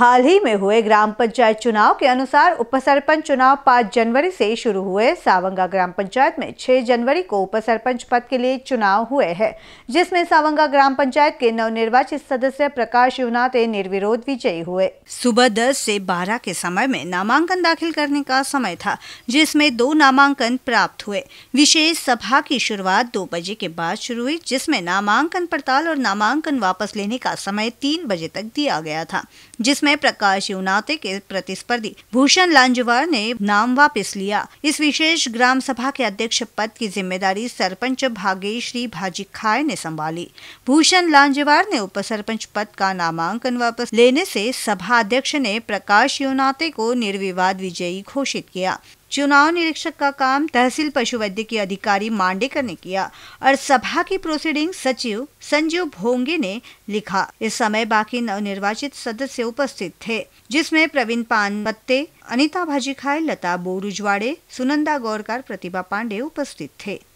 हाल ही में हुए ग्राम पंचायत चुनाव के अनुसार उपसरपंच चुनाव 5 जनवरी से शुरू हुए सावंगा ग्राम पंचायत में 6 जनवरी को उपसरपंच पद के लिए चुनाव हुए हैं जिसमें सावंगा ग्राम पंचायत के नवनिर्वाचित सदस्य प्रकाश युवनाते निर्विरोध विजयी हुए सुबह दस से बारह के समय में नामांकन दाखिल करने का समय था जिसमे दो नामांकन प्राप्त हुए विशेष सभा की शुरुआत दो बजे के बाद शुरू हुई जिसमे नामांकन पड़ताल और नामांकन वापस लेने का समय तीन बजे तक दिया गया था जिसमे में प्रकाश युनाते के प्रतिस्पर्धी भूषण लांजवार ने नाम वापस लिया इस विशेष ग्राम सभा के अध्यक्ष पद की जिम्मेदारी सरपंच भागेश्री भाजी खाए ने संभाली भूषण लांजवार ने उप सरपंच पद का नामांकन वापस लेने से सभा अध्यक्ष ने प्रकाश युनाते को निर्विवाद विजयी घोषित किया चुनाव निरीक्षक का काम तहसील पशु वैद्य के अधिकारी मांडेकर ने किया और सभा की प्रोसीडिंग सचिव संजीव भोंगे ने लिखा इस समय बाकी नवनिर्वाचित सदस्य उपस्थित थे जिसमें प्रवीण पान पत्ते अनिता भाजीखाई लता बोरुजवाड़े सुनंदा गौरकार प्रतिभा पांडे उपस्थित थे